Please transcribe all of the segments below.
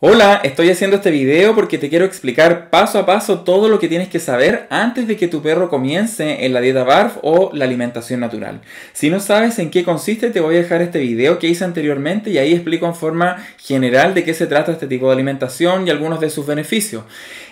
Hola, estoy haciendo este video porque te quiero explicar paso a paso todo lo que tienes que saber antes de que tu perro comience en la dieta BARF o la alimentación natural. Si no sabes en qué consiste, te voy a dejar este video que hice anteriormente y ahí explico en forma general de qué se trata este tipo de alimentación y algunos de sus beneficios.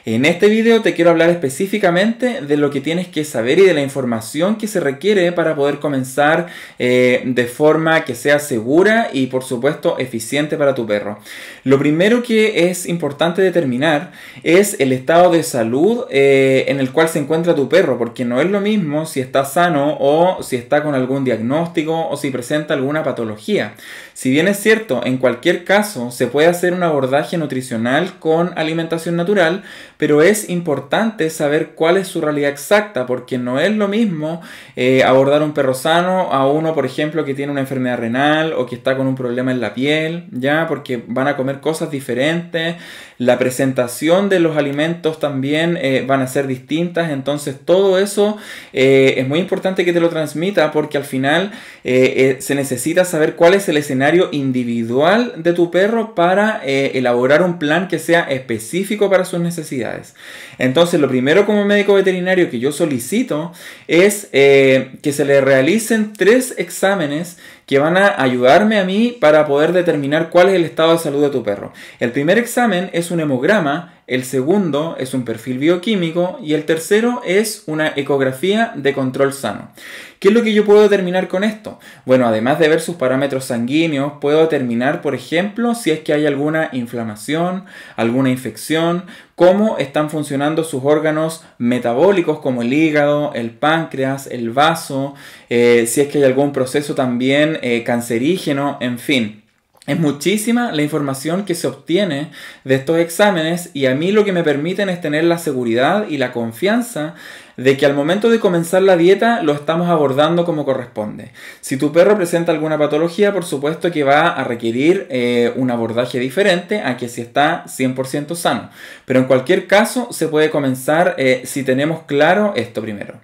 En este video te quiero hablar específicamente de lo que tienes que saber y de la información que se requiere para poder comenzar eh, de forma que sea segura y por supuesto eficiente para tu perro. Lo primero que es importante determinar es el estado de salud eh, en el cual se encuentra tu perro, porque no es lo mismo si está sano o si está con algún diagnóstico o si presenta alguna patología. Si bien es cierto, en cualquier caso se puede hacer un abordaje nutricional con alimentación natural, pero es importante saber cuál es su realidad exacta, porque no es lo mismo eh, abordar un perro sano a uno, por ejemplo, que tiene una enfermedad renal o que está con un problema en la piel, ya, porque van a comer cosas diferentes la presentación de los alimentos también eh, van a ser distintas, entonces todo eso eh, es muy importante que te lo transmita porque al final eh, se necesita saber cuál es el escenario individual de tu perro para elaborar un plan que sea específico para sus necesidades. Entonces lo primero como médico veterinario que yo solicito es que se le realicen tres exámenes que van a ayudarme a mí para poder determinar cuál es el estado de salud de tu perro. El primer examen es un hemograma el segundo es un perfil bioquímico y el tercero es una ecografía de control sano. ¿Qué es lo que yo puedo determinar con esto? Bueno, además de ver sus parámetros sanguíneos, puedo determinar, por ejemplo, si es que hay alguna inflamación, alguna infección, cómo están funcionando sus órganos metabólicos como el hígado, el páncreas, el vaso, eh, si es que hay algún proceso también eh, cancerígeno, en fin. Es muchísima la información que se obtiene de estos exámenes y a mí lo que me permiten es tener la seguridad y la confianza de que al momento de comenzar la dieta lo estamos abordando como corresponde. Si tu perro presenta alguna patología, por supuesto que va a requerir eh, un abordaje diferente a que si está 100% sano. Pero en cualquier caso se puede comenzar eh, si tenemos claro esto primero.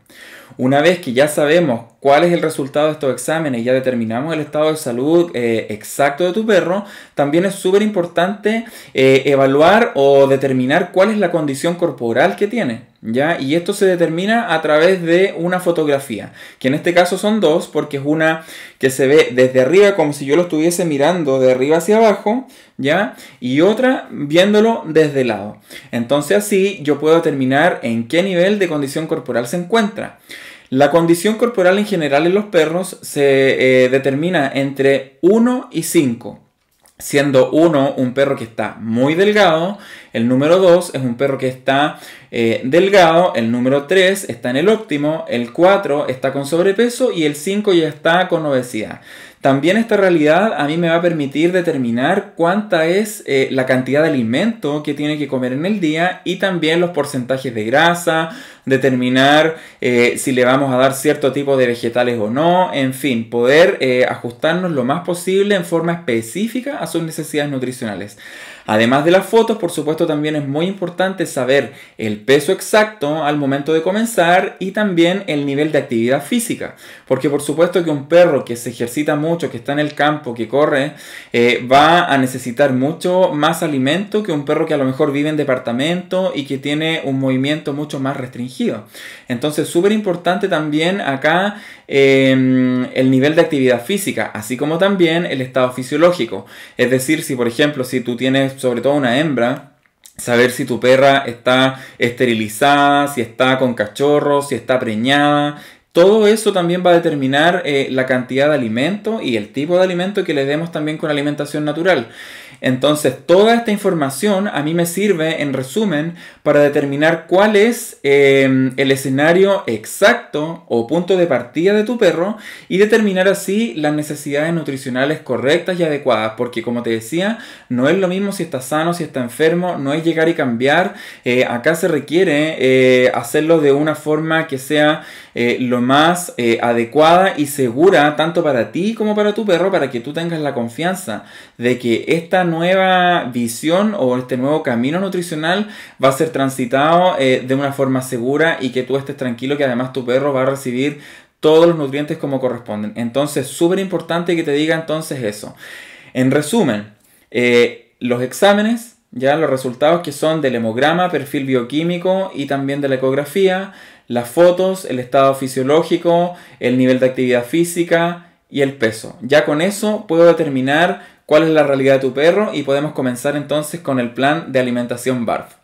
Una vez que ya sabemos cuál es el resultado de estos exámenes, y ya determinamos el estado de salud eh, exacto de tu perro, también es súper importante eh, evaluar o determinar cuál es la condición corporal que tiene. Y esto se determina a través de una fotografía, que en este caso son dos, porque es una que se ve desde arriba como si yo lo estuviese mirando de arriba hacia abajo, ¿ya? Y otra viéndolo desde el lado. Entonces así yo puedo determinar en qué nivel de condición corporal se encuentra. La condición corporal en general en los perros se eh, determina entre 1 y 5. Siendo uno un perro que está muy delgado, el número 2 es un perro que está eh, delgado, el número 3 está en el óptimo, el 4 está con sobrepeso y el 5 ya está con obesidad. También esta realidad a mí me va a permitir determinar cuánta es eh, la cantidad de alimento que tiene que comer en el día y también los porcentajes de grasa, determinar eh, si le vamos a dar cierto tipo de vegetales o no, en fin, poder eh, ajustarnos lo más posible en forma específica a sus necesidades nutricionales. Además de las fotos, por supuesto, también es muy importante saber el peso exacto al momento de comenzar y también el nivel de actividad física. Porque por supuesto que un perro que se ejercita mucho, que está en el campo, que corre, eh, va a necesitar mucho más alimento que un perro que a lo mejor vive en departamento y que tiene un movimiento mucho más restringido. Entonces, súper importante también acá em, el nivel de actividad física, así como también el estado fisiológico. Es decir, si por ejemplo, si tú tienes sobre todo una hembra, saber si tu perra está esterilizada, si está con cachorros, si está preñada. Todo eso también va a determinar eh, la cantidad de alimento y el tipo de alimento que le demos también con alimentación natural. Entonces, toda esta información a mí me sirve, en resumen, para determinar cuál es em, el escenario exacto o punto de partida de tu perro y determinar así las necesidades nutricionales correctas y adecuadas. Porque, como te decía, no es lo mismo si está sano, si está enfermo, no es llegar y cambiar. Eh, acá se requiere eh, hacerlo de una forma que sea eh, lo más adecuada y segura, tanto para ti como para tu perro, para que tú tengas la confianza de que esta nueva visión o este nuevo camino nutricional va a ser transitado eh, de una forma segura y que tú estés tranquilo que además tu perro va a recibir todos los nutrientes como corresponden. Entonces, súper importante que te diga entonces eso. En resumen, eh, los exámenes, ya los resultados que son del hemograma, perfil bioquímico y también de la ecografía, las fotos, el estado fisiológico, el nivel de actividad física y el peso. Ya con eso puedo determinar cuál es la realidad de tu perro y podemos comenzar entonces con el plan de alimentación BARF.